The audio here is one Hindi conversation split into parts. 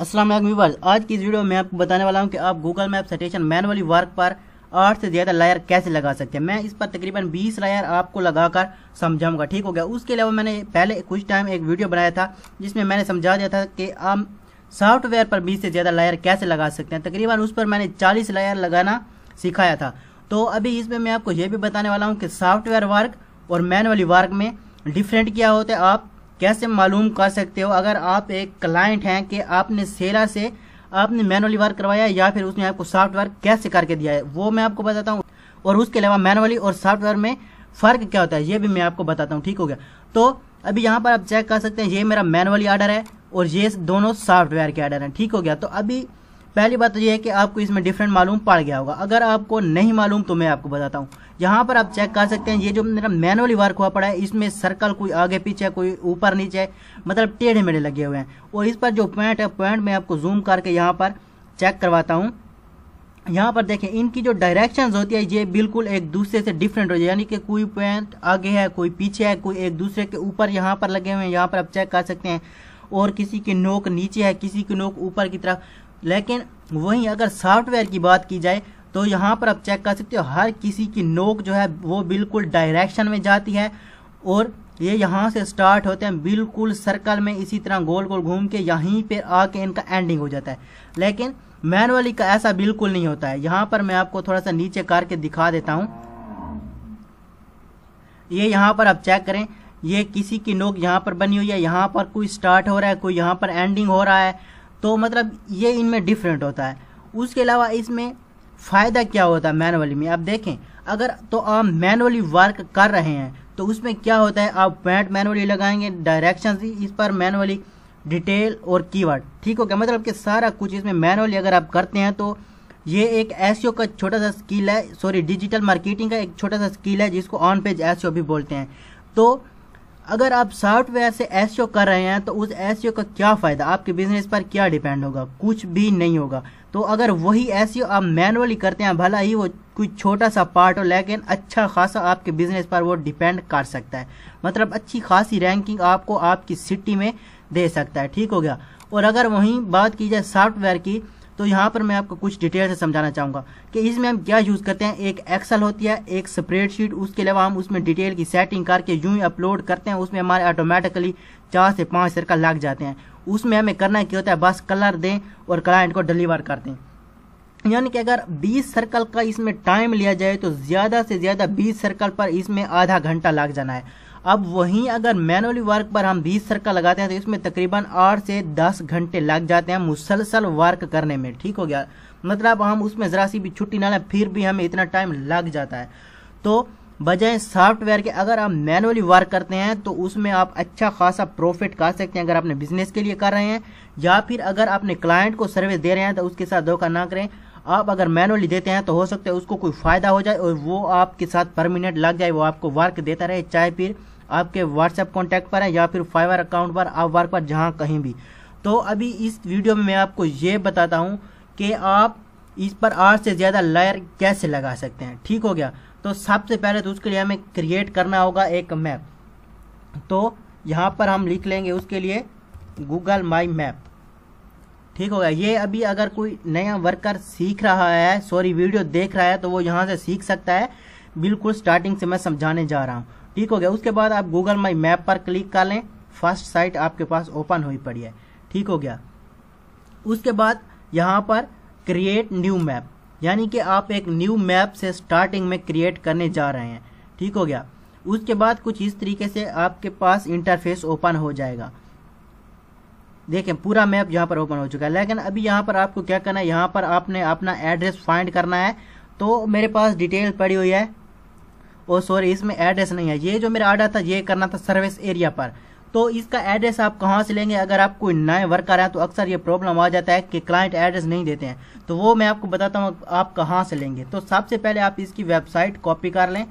असलम व्यूवर्स आज की इस वीडियो में आपको बताने वाला हूँ कि आप Google map station manually work पर आठ से ज़्यादा लायर कैसे लगा सकते हैं मैं इस पर तकरीबन 20 लायर आपको लगाकर समझाऊंगा ठीक हो गया उसके अलावा मैंने पहले कुछ टाइम एक वीडियो बनाया था जिसमें मैंने समझा दिया था कि आप सॉफ्टवेयर पर बीस से ज़्यादा लायर कैसे लगा सकते हैं तकरीबन उस पर मैंने चालीस लायर लगाना सिखाया था तो अभी इसमें मैं आपको यह भी बताने वाला हूँ कि सॉफ्टवेयर वर्क और मैनुअली वर्क में डिफरेंट क्या होता है आप कैसे मालूम कर सकते हो अगर आप एक क्लाइंट हैं कि आपने सेला से आपने मैनुअली वर्क करवाया या फिर उसने आपको सॉफ्टवेयर कैसे करके दिया है वो मैं आपको बताता हूँ और उसके अलावा मैनुअली और सॉफ्टवेयर में फ़र्क क्या होता है ये भी मैं आपको बताता हूँ ठीक हो गया तो अभी यहाँ पर आप चेक कर सकते हैं ये मेरा मैनुअली आर्डर है और ये दोनों सॉफ्टवेयर के आर्डर हैं ठीक हो गया तो अभी पहली बात तो ये है कि आपको इसमें डिफरेंट मालूम पड़ गया होगा अगर आपको नहीं मालूम तो मैं आपको बताता हूँ यहाँ पर आप चेक कर सकते हैं ये जो मेरा मैनुअली वर्क हुआ पड़ा है इसमें सर्कल कोई आगे पीछे कोई ऊपर नीचे मतलब टेढ़े मेढ़े लगे हुए हैं और इस पर जो पॉइंट है पॉइंट मैं आपको जूम करके यहाँ पर चेक करवाता हूँ यहाँ पर देखें इनकी जो डायरेक्शंस होती है ये बिल्कुल एक दूसरे से डिफरेंट हो जाए यानी कि कोई पॉइंट आगे है कोई पीछे है कोई एक दूसरे के ऊपर यहाँ पर लगे हुए हैं यहाँ पर आप चेक कर सकते हैं और किसी की नोक नीचे है किसी की नोक ऊपर की तरफ लेकिन वहीं अगर सॉफ्टवेयर की बात की जाए तो यहाँ पर आप चेक कर सकते हो हर किसी की नोक जो है वो बिल्कुल डायरेक्शन में जाती है और ये यहाँ से स्टार्ट होते हैं बिल्कुल सर्कल में इसी तरह गोल गोल घूम के यहीं पर आके इनका एंडिंग हो जाता है लेकिन मैनुअली का ऐसा बिल्कुल नहीं होता है यहाँ पर मैं आपको थोड़ा सा नीचे करके दिखा देता हूँ ये यहाँ पर आप चेक करें ये किसी की नोक यहाँ पर बनी हुई है यहाँ पर कोई स्टार्ट हो रहा है कोई यहाँ पर एंडिंग हो रहा है तो मतलब ये इनमें डिफरेंट होता है उसके अलावा इसमें फ़ायदा क्या होता है मैनुअली में आप देखें अगर तो आप मैनुअली वर्क कर रहे हैं तो उसमें क्या होता है आप पैंट मैनुअली लगाएंगे डायरेक्शन इस पर मैनुअली डिटेल और कीवर्ड ठीक हो गया मतलब कि सारा कुछ इसमें मैनुअली अगर आप करते हैं तो ये एक एस e का छोटा सा स्किल है सॉरी डिजिटल मार्केटिंग का एक छोटा सा स्किल है जिसको ऑन पेज एस भी बोलते हैं तो अगर आप सॉफ्टवेयर से एस e कर रहे हैं तो उस एस e का क्या फ़ायदा आपके बिजनेस पर क्या डिपेंड होगा कुछ भी नहीं होगा तो अगर वही एस e आप मैनुअली करते हैं भला ही वो कुछ छोटा सा पार्ट हो लेकिन अच्छा खासा आपके बिजनेस पर वो डिपेंड कर सकता है मतलब अच्छी खासी रैंकिंग आपको आपकी सिटी में दे सकता है ठीक हो गया और अगर वहीं बात की जाए सॉफ्टवेयर की तो यहाँ पर मैं आपको कुछ डिटेल से समझाना चाहूँगा कि इसमें हम क्या यूज़ करते हैं एक एक्सल होती है एक स्प्रेडशीट उसके अलावा हम उसमें डिटेल की सेटिंग करके यूँ ही अपलोड करते हैं उसमें हमारे ऑटोमेटिकली चार से पाँच सर्कल लग जाते हैं उसमें हमें करना क्या होता है बस कलर दें और क्लाइंट को डिलीवर कर दें यानी कि अगर 20 सर्कल का इसमें टाइम लिया जाए तो ज़्यादा से ज़्यादा 20 सर्कल पर इसमें आधा घंटा लग जाना है अब वहीं अगर मैनुअली वर्क पर हम बीस सर्कल लगाते हैं तो इसमें तकरीबन आठ से दस घंटे लग जाते हैं मुसलसल वर्क करने में ठीक हो गया मतलब हम उसमें ज़रा सी भी छुट्टी ना लें फिर भी हमें इतना टाइम लग जाता है तो बजाय सॉफ्टवेयर के अगर आप मैनुअली वर्क करते हैं तो उसमें आप अच्छा खासा प्रॉफिट कर सकते हैं अगर आपने बिजनेस के लिए कर रहे हैं या फिर अगर आपने क्लाइंट को सर्विस दे रहे हैं तो उसके साथ धोखा ना करें आप अगर मैनुअली देते हैं तो हो सकता है उसको कोई फ़ायदा हो जाए और वो आपके साथ परमानेंट लग जाए वो आपको वर्क देता रहे चाहे फिर आपके व्हाट्सएप कॉन्टैक्ट पर है या फिर फाइवर अकाउंट पर आप वर्क पर जहाँ कहीं भी तो अभी इस वीडियो में मैं आपको ये बताता हूँ कि आप इस पर आठ से ज़्यादा लायर कैसे लगा सकते हैं ठीक हो गया तो सबसे पहले तो उसके लिए हमें क्रिएट करना होगा एक मैप तो यहाँ पर हम लिख लेंगे उसके लिए गूगल माई मैप ठीक हो गया ये अभी अगर कोई नया वर्कर सीख रहा है सॉरी वीडियो देख रहा है तो वो यहाँ से सीख सकता है बिल्कुल स्टार्टिंग से मैं समझाने जा रहा हूँ ठीक हो गया उसके बाद आप गूगल माई मैप पर क्लिक कर लें फर्स्ट साइट आपके पास ओपन हुई पड़ी है ठीक हो गया उसके बाद यहाँ पर क्रिएट न्यू मैप यानी कि आप एक न्यू मैप से स्टार्टिंग में क्रिएट करने जा रहे हैं ठीक हो गया उसके बाद कुछ इस तरीके से आपके पास इंटरफेस ओपन हो जाएगा देखें पूरा मैप यहाँ पर ओपन हो चुका है लेकिन अभी यहाँ पर आपको क्या करना है यहाँ पर आपने अपना एड्रेस फाइंड करना है तो मेरे पास डिटेल पड़ी हुई है ओ सॉरी इसमें एड्रेस नहीं है ये जो मेरा आर्डर था ये करना था सर्विस एरिया पर तो इसका एड्रेस आप कहाँ से लेंगे अगर आप कोई नए वर्कर हैं तो अक्सर ये प्रॉब्लम आ जाता है कि क्लाइंट एड्रेस नहीं देते हैं तो वो मैं आपको बताता हूँ आप कहाँ से लेंगे तो सबसे पहले आप इसकी वेबसाइट कॉपी कर लें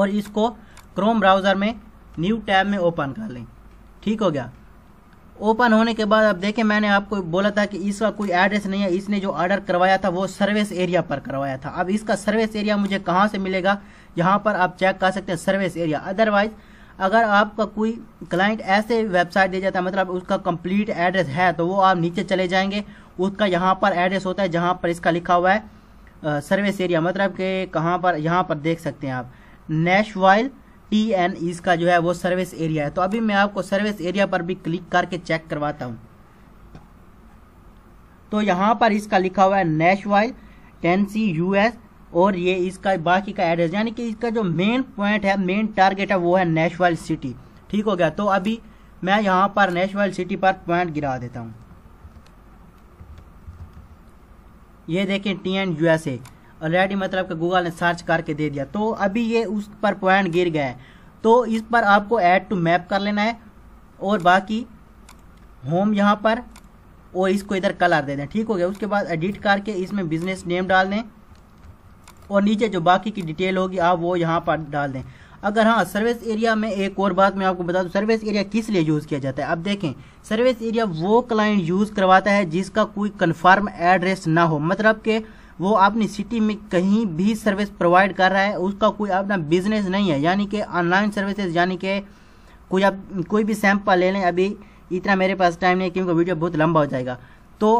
और इसको क्रोम ब्राउज़र में न्यू टैब में ओपन कर लें ठीक हो गया ओपन होने के बाद अब देखें मैंने आपको बोला था कि इसका कोई एड्रेस नहीं है इसने जो ऑर्डर करवाया था वो सर्विस एरिया पर करवाया था अब इसका सर्विस एरिया मुझे कहाँ से मिलेगा यहाँ पर आप चेक कर सकते हैं सर्विस एरिया अदरवाइज अगर आपका कोई क्लाइंट ऐसे वेबसाइट दे जाता है मतलब उसका कंप्लीट एड्रेस है तो वो आप नीचे चले जाएंगे उसका यहाँ पर एड्रेस होता है जहाँ पर इसका लिखा हुआ है सर्विस एरिया मतलब के कहाँ पर यहाँ पर देख सकते हैं आप नेशवाइल टी एन इसका जो है वो सर्विस एरिया है तो अभी मैं आपको सर्विस एरिया पर भी क्लिक करके चेक करवाता हूँ तो यहाँ पर इसका लिखा हुआ है Nashville Tennessee U S और ये इसका बाकी का एड्रेस यानी कि इसका जो मेन पॉइंट है मेन टारगेट है वो है नेशवाइल सिटी ठीक हो गया तो अभी मैं यहाँ पर नेशवाइल सिटी पर पॉइंट गिरा देता हूँ ये देखें T N U S already मतलब कि गूगल ने सर्च करके दे दिया तो अभी ये उस पर पॉइंट गिर गया है तो इस पर आपको ऐड टू मैप कर लेना है और बाकी होम यहाँ पर और इसको इधर कलर दे दें ठीक हो गया उसके बाद एडिट करके इसमें बिजनेस नेम डाल दें और नीचे जो बाकी की डिटेल होगी आप वो यहाँ पर डाल दें अगर हाँ सर्विस एरिया में एक और बात मैं आपको बता दूँ सर्विस एरिया किस लिए यूज़ किया जाता है अब देखें सर्विस एरिया वो क्लाइंट यूज़ करवाता है जिसका कोई कन्फर्म एड्रेस ना हो मतलब कि वो अपनी सिटी में कहीं भी सर्विस प्रोवाइड कर रहा है उसका कोई अपना बिजनेस नहीं है यानी कि ऑनलाइन सर्विसेज यानी कि कोई आप कोई भी सैंपल ले लें अभी इतना मेरे पास टाइम नहीं है क्योंकि वीडियो बहुत लंबा हो जाएगा तो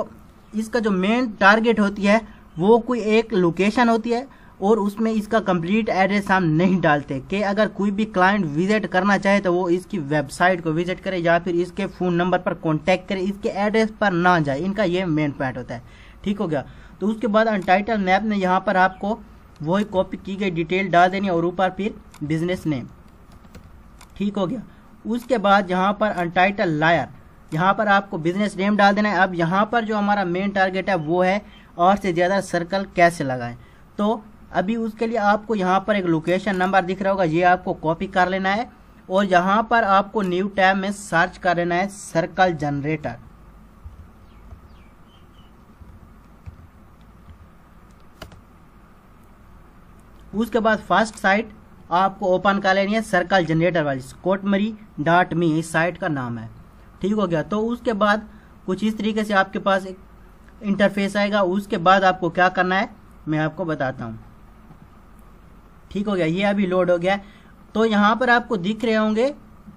इसका जो मेन टारगेट होती है वो कोई एक लोकेशन होती है और उसमें इसका कंप्लीट एड्रेस हम नहीं डालते कि अगर कोई भी क्लाइंट विजिट करना चाहे तो वो इसकी वेबसाइट को विजिट करे या फिर इसके फ़ोन नंबर पर कॉन्टैक्ट करे इसके एड्रेस पर ना जाए इनका ये मेन पॉइंट होता है ठीक हो गया तो उसके बाद अनटाइटल मैप में यहाँ पर आपको वही कॉपी की गई डिटेल डाल देनी और ऊपर फिर बिजनेस नेम ठीक हो गया उसके बाद यहाँ पर अनटाइटल लायर यहाँ पर आपको बिजनेस नेम डाल देना है अब यहाँ पर जो हमारा मेन टारगेट है वो है और से ज़्यादा सर्कल कैसे लगाएं तो अभी उसके लिए आपको यहाँ पर एक लोकेशन नंबर दिख रहा होगा ये आपको कॉपी कर लेना है और यहाँ पर आपको न्यू टैब में सर्च कर लेना है सर्कल जनरेटर उसके बाद फर्स्ट साइट आपको ओपन कर लेनी है सर्कल जनरेटर वाली कोटमरी डॉट मी इस साइट का नाम है ठीक हो गया तो उसके बाद कुछ इस तरीके से आपके पास एक इंटरफेस आएगा उसके बाद आपको क्या करना है मैं आपको बताता हूँ ठीक हो गया ये अभी लोड हो गया तो यहाँ पर आपको दिख रहे होंगे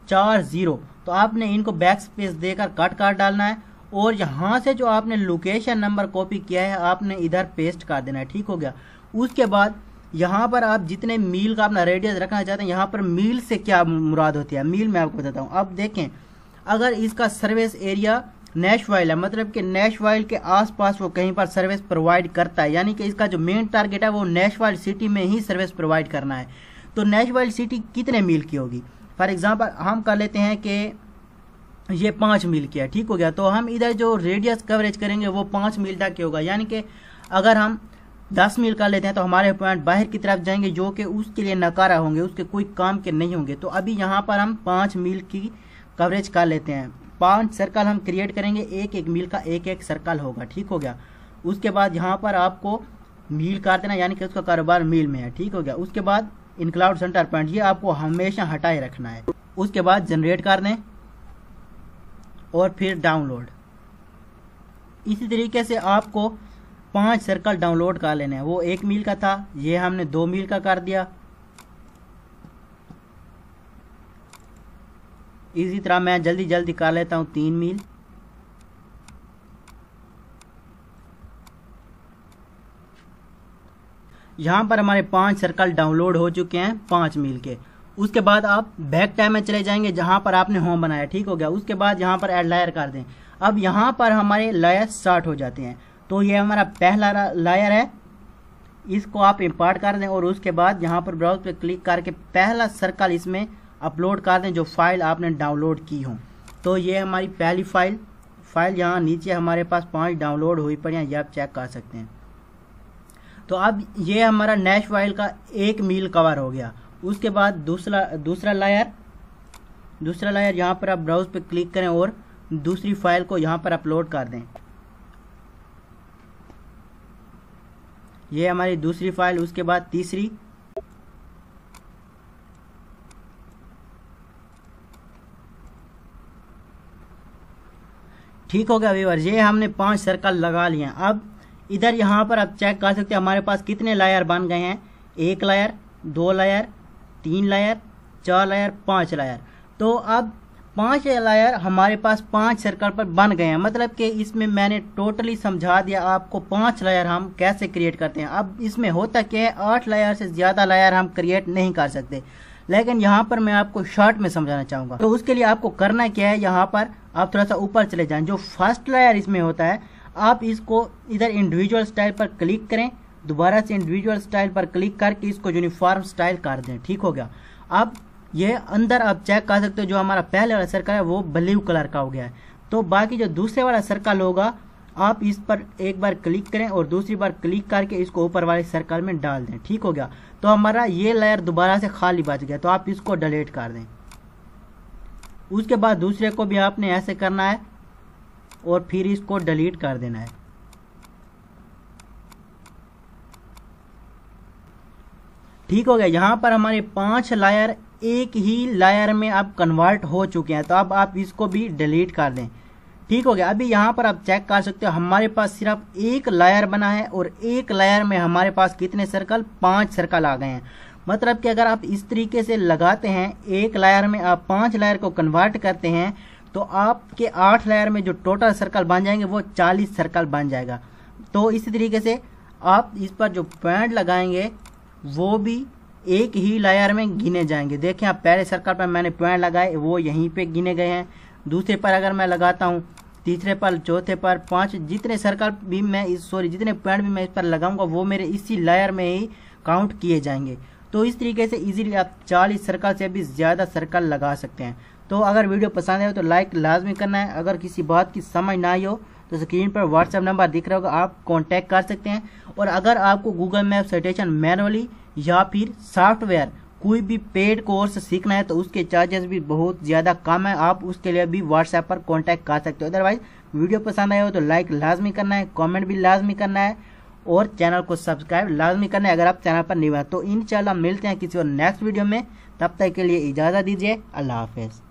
चार जीरो तो आपने इनको बैक स्पेस देकर कट कर डालना है और यहाँ से जो आपने लोकेशन नंबर कॉपी किया है आपने इधर पेस्ट कर देना है ठीक हो गया उसके बाद यहाँ पर आप जितने मील का अपना रेडियस रखना चाहते हैं यहाँ पर मील से क्या मुराद होती है मील मैं आपको बताता हूँ अब देखें अगर इसका सर्विस एरिया नेश वाइल है मतलब कि नेश वाइल के आसपास वो कहीं पर सर्विस प्रोवाइड करता है यानी कि इसका जो मेन टारगेट है वो नेश वाइल सिटी में ही सर्विस प्रोवाइड करना है तो नेश वाइल सिटी कितने मील की होगी फॉर एग्ज़ाम्पल हम कर लेते हैं कि ये पाँच मील की है ठीक हो गया तो हम इधर जो रेडियस कवरेज करेंगे वो पाँच मील तक के होगा यानी कि अगर हम दस मील कर लेते हैं तो हमारे पॉइंट बाहर की तरफ जाएंगे जो कि उसके लिए नकारा होंगे उसके कोई काम के नहीं होंगे तो अभी यहाँ पर हम पाँच मील की कवरेज कर लेते हैं पांच सर्कल हम क्रिएट करेंगे एक एक मील का एक एक सर्कल होगा ठीक हो गया उसके बाद यहाँ पर आपको मील काट देना यानी कि उसका कारोबार मील में है ठीक हो गया उसके बाद इनक्लाउड सेंटर पॉइंट ये आपको हमेशा हटाए रखना है उसके बाद जनरेट कर दें और फिर डाउनलोड इसी तरीके से आपको पांच सर्कल डाउनलोड कर लेने हैं वो एक मील का था ये हमने दो मील का कर दिया इसी तरह मैं जल्दी जल्दी कर लेता हूँ तीन मील यहाँ पर हमारे पांच सर्कल डाउनलोड हो चुके हैं पांच मील के उसके बाद आप बैक टाइम में चले जाएंगे जहाँ पर आपने होम बनाया ठीक हो गया उसके बाद यहाँ पर एड लायर कर दें अब यहाँ पर हमारे लायर स्टार्ट हो जाते हैं तो ये हमारा पहला लायर है इसको आप इम्पार्ट कर दें और उसके बाद यहाँ पर ब्राउज पे क्लिक करके पहला सर्कल इसमें अपलोड कर दें जो फाइल आपने डाउनलोड की हो तो ये हमारी पहली फाइल फाइल यहाँ नीचे हमारे पास पांच डाउनलोड हुई पड़ी हैं ये आप चेक कर सकते हैं तो अब ये हमारा नेश फाइल का एक मील कवर हो गया उसके बाद दूसरा दूसरा लायर दूसरा लायर यहाँ पर आप ब्राउज पर क्लिक करें और दूसरी फाइल को यहाँ पर अपलोड कर दें ये हमारी दूसरी फाइल उसके बाद तीसरी ठीक हो गया व्यूवर ये हमने पांच सर्कल लगा लिए अब इधर यहाँ पर आप चेक कर सकते हैं हमारे पास कितने लायर बन गए हैं एक लायर दो लायर तीन लायर चार लायर पाँच लायर तो अब पांच लायर हमारे पास पांच सर्कल पर बन गए हैं मतलब कि इसमें मैंने टोटली समझा दिया आपको पांच लायर हम कैसे क्रिएट करते हैं अब इसमें होता क्या है आठ लायर से ज़्यादा लायर हम क्रिएट नहीं कर सकते लेकिन यहाँ पर मैं आपको शॉर्ट में समझाना चाहूंगा तो उसके लिए आपको करना क्या है यहाँ पर आप थोड़ा सा ऊपर चले जाए जो फर्स्ट लेयर इसमें होता है आप इसको इधर इंडिविजुअल स्टाइल पर क्लिक करें दोबारा से इंडिविजुअल स्टाइल पर क्लिक करके इसको यूनिफॉर्म स्टाइल कर दें ठीक हो गया अब ये अंदर आप चेक कर सकते हो जो हमारा पहले वाला सर्कल है वो ब्लू कलर का हो गया है तो बाकी जो दूसरे वाला सर्कल होगा आप इस पर एक बार क्लिक करें और दूसरी बार क्लिक करके इसको ऊपर वाले सर्कल में डाल दें ठीक हो गया तो हमारा ये लेयर दोबारा से खाली बच गया तो आप इसको डिलीट कर दें उसके बाद दूसरे को भी आपने ऐसे करना है और फिर इसको डिलीट कर देना है ठीक हो गया यहाँ पर हमारे पांच लायर एक ही लायर में अब कन्वर्ट हो चुके हैं तो अब आप इसको भी डिलीट कर दें ठीक हो गया अभी यहाँ पर आप चेक कर सकते हो हमारे पास सिर्फ एक लायर बना है और एक लायर में हमारे पास कितने सर्कल पांच सर्कल आ गए हैं मतलब कि अगर आप इस तरीके से लगाते हैं एक लायर में आप पांच लायर को कन्वर्ट करते हैं तो आपके आठ लायर में जो टोटल सर्कल बन जाएंगे वो चालीस सर्कल बन जाएगा तो इसी तरीके से आप इस पर जो पॉइंट लगाएंगे वो भी एक ही लायर में गिने जाएंगे देखें आप पहले सर्कल पर मैंने पॉइंट लगाए वो यहीं पे गिने गए हैं दूसरे पर अगर मैं लगाता हूँ तीसरे पर चौथे पर पांच जितने सर्कल भी मैं इस सॉरी जितने पॉइंट भी मैं इस पर लगाऊंगा वो मेरे इसी लायर में ही काउंट किए जाएंगे तो इस तरीके से इजीली आप 40 सर्कल से भी ज़्यादा सर्कल लगा सकते हैं तो अगर वीडियो पसंद आए तो लाइक लाजमी करना है अगर किसी बात की समझ ना आई हो तो स्क्रीन पर व्हाट्सएप नंबर दिख रहा होगा आप कॉन्टैक्ट कर सकते हैं और अगर आपको गूगल मैप सटेशन मैनुअली या फिर सॉफ्टवेयर कोई भी पेड कोर्स सीखना है तो उसके चार्जेस भी बहुत ज़्यादा कम है आप उसके लिए भी व्हाट्सएप पर कॉन्टैक्ट कर सकते हो अदरवाइज वीडियो पसंद आए हो तो लाइक लाजमी करना है कॉमेंट भी लाजमी करना है और चैनल को सब्सक्राइब लाजमी करना है अगर आप चैनल पर नहीं हुआ तो इन मिलते हैं किसी और नेक्स्ट वीडियो में तब तक के लिए इजाज़त दीजिए अल्लाह हाफिज़